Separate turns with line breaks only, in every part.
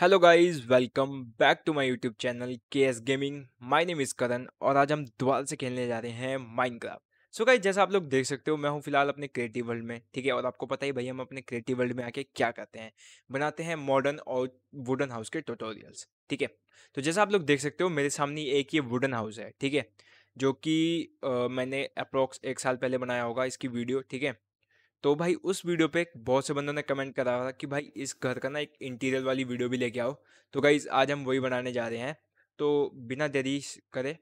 hello guys welcome back to my YouTube channel K S gaming my name is Karan और आज हम दोबारा से खेलने जा रहे हैं माइनक्राफ्ट सो गाइस जैसा आप लोग देख सकते हो मैं हूँ फिलहाल अपने क्रिएटिव वर्ल्ड में ठीक है और आपको पता ही भाई हम अपने क्रिएटिव वर्ल्ड में आके क्या करते हैं बनाते हैं मॉडर्न और वुडन हाउस के टोटोरियल्स ठीक है तो जैसा आप लोग देख सकते हो मेरे सामने एक ये वुडन हाउस है ठीक है जो कि मैंने अप्रोक्स एक साल पहले बनाया होगा इसकी वीडियो ठीक है तो भाई उस वीडियो पे बहुत से बंदों ने कमेंट करा था कि भाई इस घर का ना एक इंटीरियर वाली वीडियो भी लेके आओ तो गाइज आज हम वही बनाने जा रहे हैं तो बिना देरी करे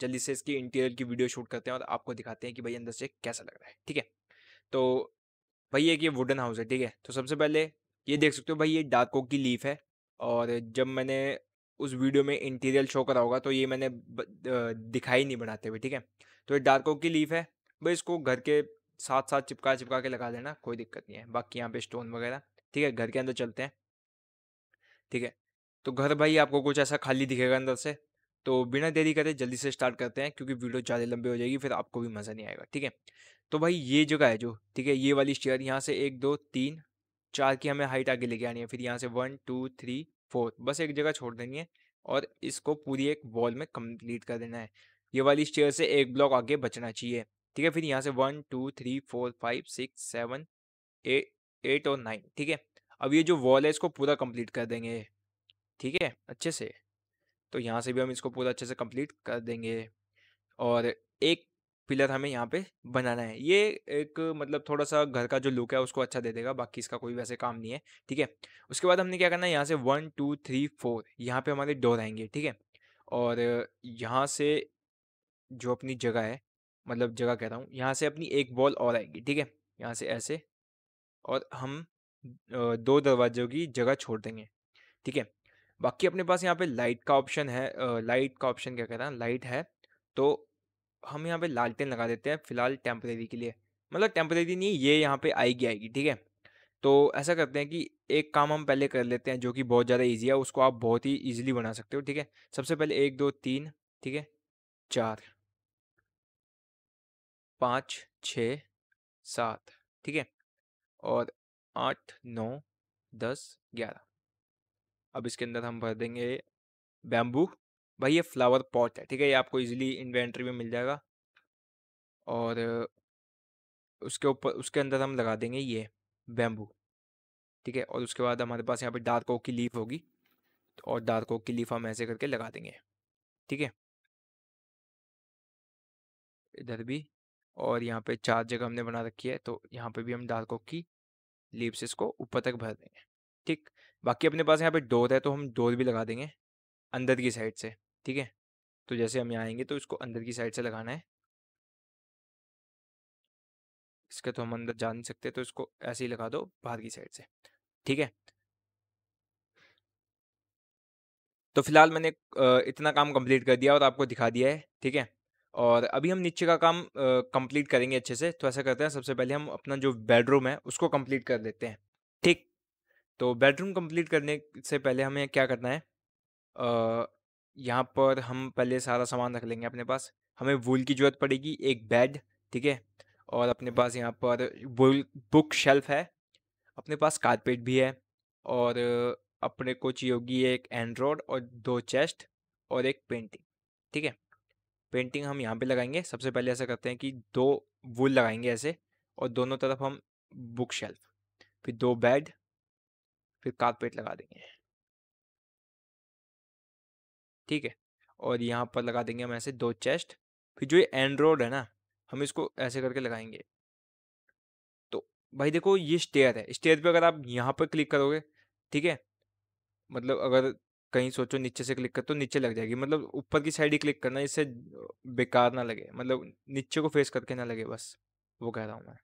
जल्दी से इसकी इंटीरियर की वीडियो शूट करते हैं और आपको दिखाते हैं कि भाई अंदर से कैसा लग रहा है ठीक है तो भाई एक ये वुडन हाउस है ठीक है तो सबसे पहले ये देख सकते हो भाई ये डार्क की लीफ है और जब मैंने उस वीडियो में इंटीरियर शो करा होगा तो ये मैंने दिखाई नहीं बनाते हुए ठीक है तो ये डार्क की लीफ है भाई इसको घर के साथ साथ चिपका चिपका के लगा देना कोई दिक्कत नहीं है बाकी यहाँ पे स्टोन वगैरह ठीक है घर के अंदर चलते हैं ठीक है तो घर भाई आपको कुछ ऐसा खाली दिखेगा अंदर से तो बिना देरी करे जल्दी से स्टार्ट करते हैं क्योंकि वीडियो ज़्यादा लंबी हो जाएगी फिर आपको भी मज़ा नहीं आएगा ठीक है तो भाई ये जगह है जो ठीक है ये वाली स्टेयर यहाँ से एक दो तीन चार की हमें हाइट आगे लेके आनी है फिर यहाँ से वन टू थ्री फोर बस एक जगह छोड़ देनी है और इसको पूरी एक वॉल में कंप्लीट कर देना है ये वाली स्टेयर से एक ब्लॉक आगे बचना चाहिए ठीक है फिर यहाँ से one two three four five six seven eight और नाइन ठीक है अब ये जो वॉल है इसको पूरा कंप्लीट कर देंगे ठीक है अच्छे से तो यहाँ से भी हम इसको पूरा अच्छे से कंप्लीट कर देंगे और एक पिलर हमें यहाँ पे बनाना है ये एक मतलब थोड़ा सा घर का जो लुक है उसको अच्छा दे देगा बाकी इसका कोई वैसे काम नहीं है ठीक है उसके बाद हमने क्या करना है यहाँ से वन टू थ्री फोर यहाँ पे हमारे डोर आएंगे ठीक है और यहाँ से जो अपनी जगह है मतलब जगह कह रहा हूँ यहाँ से अपनी एक बॉल और आएगी ठीक है यहाँ से ऐसे और हम दो दरवाजों की जगह छोड़ देंगे ठीक है बाकी अपने पास यहाँ पे लाइट का ऑप्शन है लाइट का ऑप्शन क्या कह रहा है लाइट है तो हम यहाँ पे लालटेन लगा देते हैं फिलहाल टेम्परेरी के लिए मतलब टेम्परेरी नहीं ये यहाँ पे आएगी आएगी ठीक है तो ऐसा करते हैं कि एक काम हम पहले कर लेते हैं जो कि बहुत ज़्यादा ईजी है उसको आप बहुत ही ईजिली बना सकते हो ठीक है सबसे पहले एक दो तीन ठीक है चार पाँच छ सात ठीक है और आठ नौ दस ग्यारह अब इसके अंदर हम भर देंगे बैम्बू भाई ये फ्लावर पॉट है ठीक है ये आपको इजीली इन्वेंट्री में मिल जाएगा और उसके ऊपर उसके अंदर हम लगा देंगे ये बैम्बू ठीक है और उसके बाद हमारे पास यहाँ पे डार्क ओक की लीफ होगी और डार्क ओक की लीफ हम ऐसे करके लगा देंगे ठीक है इधर भी और यहाँ पे चार जगह हमने बना रखी है तो यहाँ पे भी हम डार्क ओक की लीव्स इसको ऊपर तक भर देंगे ठीक बाकी अपने पास यहाँ पे डोर है तो हम डोर भी लगा देंगे अंदर की साइड से ठीक है तो जैसे हम यहाँ आएंगे तो इसको अंदर की साइड से लगाना है इसके तो हम अंदर जा नहीं सकते तो इसको ऐसे ही लगा दो बाहर की साइड से ठीक है तो फिलहाल मैंने इतना काम कंप्लीट कर दिया और आपको दिखा दिया है ठीक है और अभी हम नीचे का काम कंप्लीट करेंगे अच्छे से तो ऐसा करते हैं सबसे पहले हम अपना जो बेडरूम है उसको कंप्लीट कर लेते हैं ठीक तो बेडरूम कंप्लीट करने से पहले हमें क्या करना है यहाँ पर हम पहले सारा सामान रख लेंगे अपने पास हमें वूल की ज़रूरत पड़ेगी एक बेड ठीक है और अपने पास यहाँ पर वूल बुक शेल्फ है अपने पास कारपेट भी है और अपने को चाहिए होगी एक एंड्रॉयड और दो चेस्ट और एक पेंटिंग ठीक है पेंटिंग हम यहाँ पे लगाएंगे सबसे पहले ऐसा करते हैं कि दो वुल लगाएंगे ऐसे और दोनों तरफ हम बुक शेल्फ फिर दो बेड फिर कारपेट लगा देंगे ठीक है और यहाँ पर लगा देंगे हम ऐसे दो चेस्ट फिर जो ये एंड रोड है ना हम इसको ऐसे करके लगाएंगे तो भाई देखो ये स्टेयर है स्टेयर पे अगर आप यहाँ पर क्लिक करोगे ठीक है मतलब अगर कहीं सोचो नीचे से क्लिक कर तो नीचे लग जाएगी मतलब ऊपर की साइड ही क्लिक करना इससे बेकार ना लगे मतलब नीचे को फेस करके ना लगे बस वो कह रहा हूँ मैं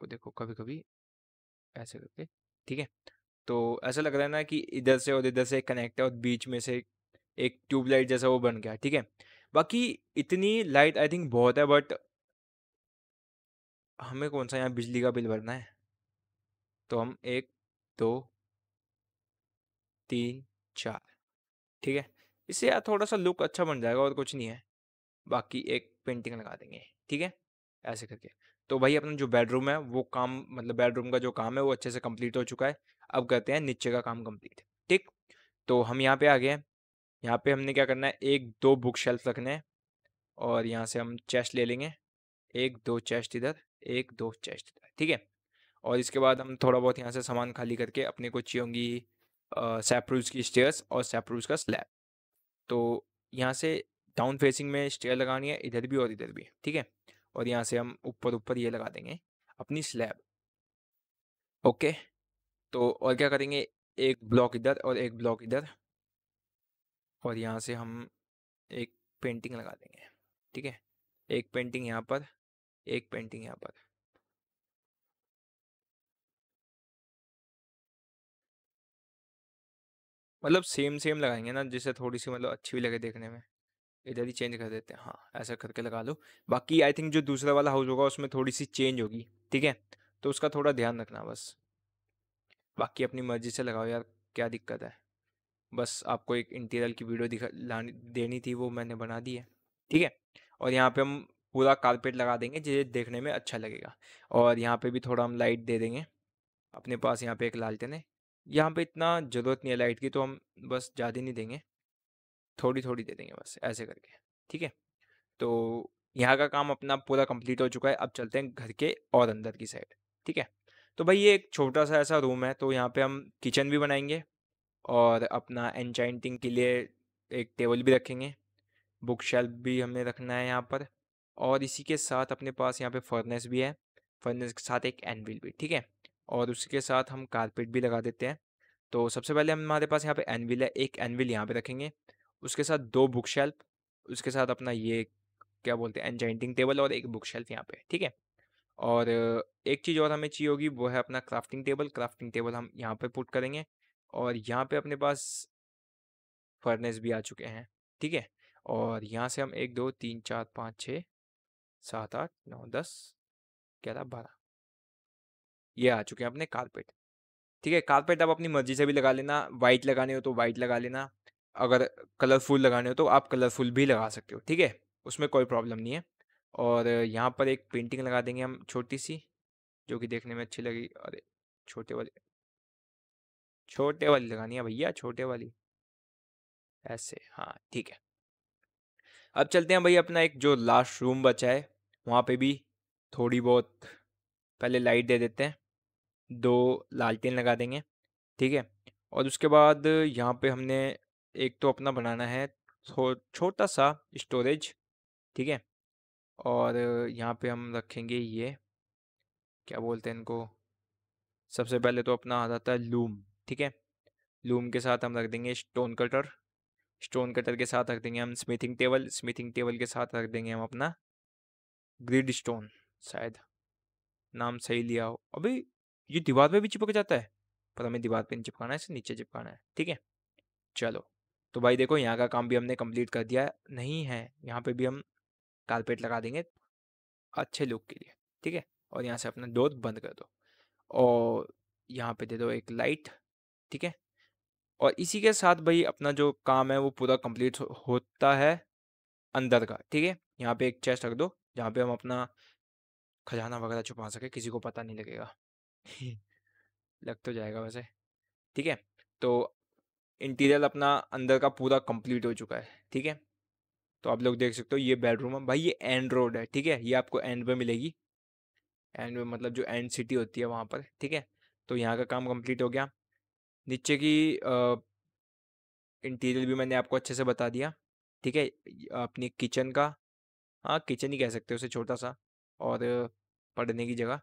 तो देखो कभी कभी ऐसे करके ठीक है तो ऐसा लग रहा है ना कि इधर से और इधर से कनेक्ट है और बीच में से एक ट्यूबलाइट जैसा वो बन गया ठीक है बाकी इतनी लाइट आई थिंक बहुत है बट हमें कौन सा यहाँ बिजली का बिल भरना है तो हम एक दो तीन चार ठीक है इससे यार थोड़ा सा लुक अच्छा बन जाएगा और कुछ नहीं है बाकी एक पेंटिंग लगा देंगे ठीक है ऐसे करके तो भाई अपना जो बेडरूम है वो काम मतलब बेडरूम का जो काम है वो अच्छे से कंप्लीट हो चुका है अब करते हैं नीचे का काम कंप्लीट ठीक तो हम यहाँ पे आ गए हैं यहाँ पे हमने क्या करना है एक दो बुक शेल्फ रखने हैं और यहाँ से हम चेस्ट ले लेंगे एक दो चेस्ट इधर एक दो चेस्ट इधर ठीक है और इसके बाद हम थोड़ा बहुत यहाँ से सामान खाली करके अपने को चाहिए होंगी सेप्रूज की स्टेयर्स और सेप्रूज का स्लैब तो यहाँ से डाउन फेसिंग में स्टेयर लगानी है इधर भी और इधर भी ठीक है और यहाँ से हम ऊपर ऊपर ये लगा देंगे अपनी स्लैब ओके तो और क्या करेंगे एक ब्लॉक इधर और एक ब्लॉक इधर और यहाँ से हम एक पेंटिंग लगा देंगे ठीक है एक पेंटिंग यहाँ पर एक पेंटिंग यहाँ पर मतलब सेम सेम लगाएंगे ना जिससे थोड़ी सी मतलब अच्छी भी लगे देखने में इधर ही चेंज कर देते हैं हाँ ऐसा करके लगा लो बाकी आई थिंक जो दूसरा वाला हाउस होगा उसमें थोड़ी सी चेंज होगी ठीक है तो उसका थोड़ा ध्यान रखना बस बाकी अपनी मर्जी से लगाओ यार क्या दिक्कत है बस आपको एक इंटीरियर की वीडियो दिखा लानी देनी थी वो मैंने बना दी है ठीक है और यहाँ पे हम पूरा कारपेट लगा देंगे जिसे देखने में अच्छा लगेगा और यहाँ पे भी थोड़ा हम लाइट दे देंगे अपने पास यहाँ पे एक लालटेन है यहाँ पे इतना ज़रूरत नहीं है लाइट की तो हम बस ज़्यादा नहीं देंगे थोड़ी थोड़ी दे देंगे बस ऐसे करके ठीक है तो यहाँ का काम अपना पूरा कंप्लीट हो चुका है अब चलते हैं घर के और अंदर की साइड ठीक है तो भाई ये एक छोटा सा ऐसा रूम है तो यहाँ पे हम किचन भी बनाएंगे और अपना एनचाइंटिंग के लिए एक टेबल भी रखेंगे बुक शेल्फ भी हमने रखना है यहाँ पर और इसी के साथ अपने पास यहाँ पे फर्नेस भी है फर्नेस के साथ एक एनविल भी ठीक है और उसके साथ हम कारपेट भी लगा देते हैं तो सबसे पहले हम हमारे पास यहाँ पे एनविल है एक एनविल यहाँ पे रखेंगे उसके साथ दो बुक शेल्फ उसके साथ अपना ये क्या बोलते हैं एनजाइंटिंग टेबल और एक बुक शेल्फ यहाँ पे ठीक है और एक चीज़ और हमें चाहिए होगी वो है अपना क्राफ्टिंग टेबल क्राफ्टिंग टेबल हम यहाँ पर पुट करेंगे और यहाँ पर अपने पास फर्नेस भी आ चुके हैं ठीक है और यहाँ से हम एक दो तीन चार पाँच छः सात आठ नौ दस ग्यारह बारह ये आ चुके हैं अपने कारपेट ठीक है कारपेट आप अपनी मर्जी से भी लगा लेना वाइट लगाने हो तो वाइट लगा लेना अगर कलरफुल लगाने हो तो आप कलरफुल भी लगा सकते हो ठीक है उसमें कोई प्रॉब्लम नहीं है और यहाँ पर एक पेंटिंग लगा देंगे हम छोटी सी जो कि देखने में अच्छी लगी अरे छोटे वाले छोटे वाली लगानी है भैया छोटे वाली ऐसे हाँ ठीक है अब चलते हैं भाई अपना एक जो लास्ट रूम बचा है वहाँ पे भी थोड़ी बहुत पहले लाइट दे देते हैं दो लालटेन लगा देंगे ठीक है और उसके बाद यहाँ पे हमने एक तो अपना बनाना है छोटा सा स्टोरेज ठीक है और यहाँ पे हम रखेंगे ये क्या बोलते हैं इनको सबसे पहले तो अपना आ जाता है लूम ठीक है लूम के साथ हम रख देंगे स्टोन कटर स्टोन कटर के साथ रख देंगे हम स्मिथिंग टेबल स्मिथिंग टेबल के साथ रख देंगे हम अपना ग्रिड स्टोन शायद नाम सही लिया हो अभी ये दीवार पे भी चिपक जाता है पर हमें दीवार पे नहीं चिपकाना है इसे नीचे चिपकाना है ठीक है चलो तो भाई देखो यहाँ का काम भी हमने कंप्लीट कर दिया नहीं है यहाँ पे भी हम कारपेट लगा देंगे अच्छे लुक के लिए ठीक है और यहाँ से अपना डोर बंद कर दो और यहाँ पे दे दो एक लाइट ठीक है और इसी के साथ भाई अपना जो काम है वो पूरा कंप्लीट होता है अंदर का ठीक है यहाँ पे एक चेस्ट रख दो जहाँ पे हम अपना खजाना वगैरह छुपा सके किसी को पता नहीं लगेगा लग तो जाएगा वैसे ठीक है तो इंटीरियर अपना अंदर का पूरा कंप्लीट हो चुका है ठीक है तो आप लोग देख सकते हो ये बेडरूम है भाई ये एंड रोड है ठीक है ये आपको एंड पे मिलेगी एंड में मतलब जो एंड सिटी होती है वहाँ पर ठीक है तो यहाँ का काम कंप्लीट हो गया नीचे की इंटीरियर भी मैंने आपको अच्छे से बता दिया ठीक है अपनी किचन का हाँ किचन ही कह सकते हो उसे छोटा सा और पढ़ने की जगह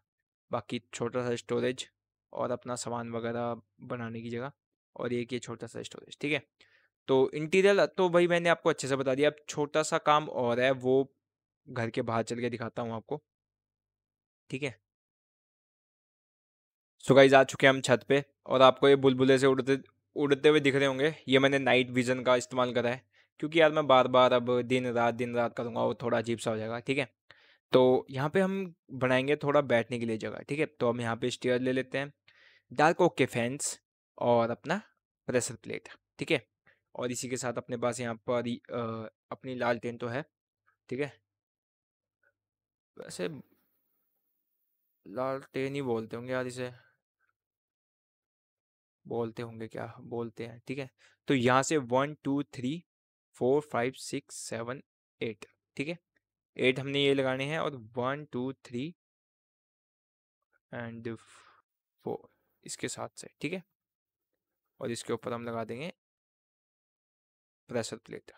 बाकी छोटा सा स्टोरेज और अपना सामान वगैरह बनाने की जगह और एक ये छोटा सा स्टोरेज ठीक है तो इंटीरियर तो भाई मैंने आपको अच्छे से बता दिया अब छोटा सा काम और है वो घर के बाहर चल के दिखाता हूँ आपको ठीक है सो जा चुके हैं हम छत पे और आपको ये बुलबुले से उड़ते उड़ते हुए दिख रहे होंगे ये मैंने नाइट विजन का इस्तेमाल करा है क्योंकि यार मैं बार बार अब दिन रात दिन रात करूँगा वो थोड़ा अजीब सा हो जाएगा ठीक है तो यहाँ पे हम बनाएंगे थोड़ा बैठने के लिए जगह ठीक है तो हम यहाँ पे स्टेयर ले लेते हैं डार्क ओके फैंस और अपना प्रेशर प्लेट ठीक है और इसी के साथ अपने पास यहाँ पर अपनी लाल टेन तो है ठीक है वैसे लाल टेन ही बोलते होंगे यार इसे बोलते होंगे क्या बोलते हैं ठीक है तो यहाँ से one two three four five six seven eight ठीक है एट हमने ये लगाने हैं और one two three and four इसके साथ से ठीक है और इसके ऊपर हम लगा देंगे प्रेशर प्लेट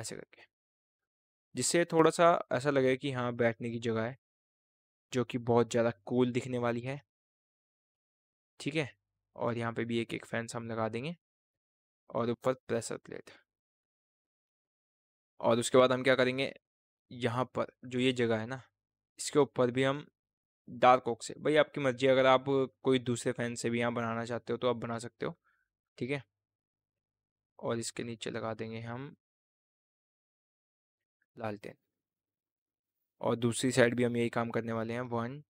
ऐसे करके जिससे थोड़ा सा ऐसा लगे कि हाँ बैठने की जगह है जो कि बहुत ज़्यादा कूल दिखने वाली है ठीक है और यहाँ पे भी एक एक फैंस हम लगा देंगे और ऊपर प्रेशर प्लेट और उसके बाद हम क्या करेंगे यहाँ पर जो ये जगह है ना इसके ऊपर भी हम डार्क ओक से भाई आपकी मर्जी अगर आप कोई दूसरे फैन से भी यहाँ बनाना चाहते हो तो आप बना सकते हो ठीक है और इसके नीचे लगा देंगे हम लाल टेन और दूसरी साइड भी हम यही काम करने वाले हैं वन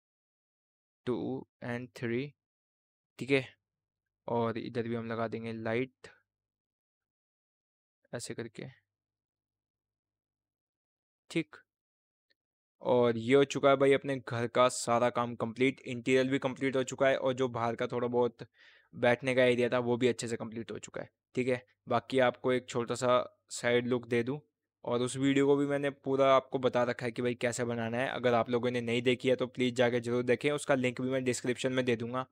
टू एंड थ्री ठीक है और इधर भी हम लगा देंगे लाइट ऐसे करके ठीक और ये हो चुका है भाई अपने घर का सारा काम कंप्लीट इंटीरियर भी कंप्लीट हो चुका है और जो बाहर का थोड़ा बहुत बैठने का एरिया था वो भी अच्छे से कंप्लीट हो चुका है ठीक है बाकी आपको एक छोटा सा साइड लुक दे दूँ और उस वीडियो को भी मैंने पूरा आपको बता रखा है कि भाई कैसे बनाना है अगर आप लोगों ने नहीं देखी है तो प्लीज़ जाके जरूर देखें उसका लिंक भी मैं डिस्क्रिप्शन में दे दूँगा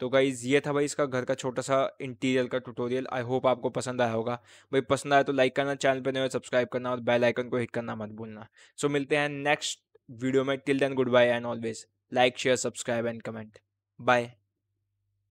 तो गाइज़ ये था भाई इसका घर का छोटा सा इंटीरियर का ट्यूटोरियल आई होप आपको पसंद आया होगा भाई पसंद आया तो लाइक करना चैनल पर नहीं सब्सक्राइब करना और बेल आइकन को हिट करना मत भूलना सो मिलते हैं नेक्स्ट वीडियो में till then goodbye and always like share subscribe and comment bye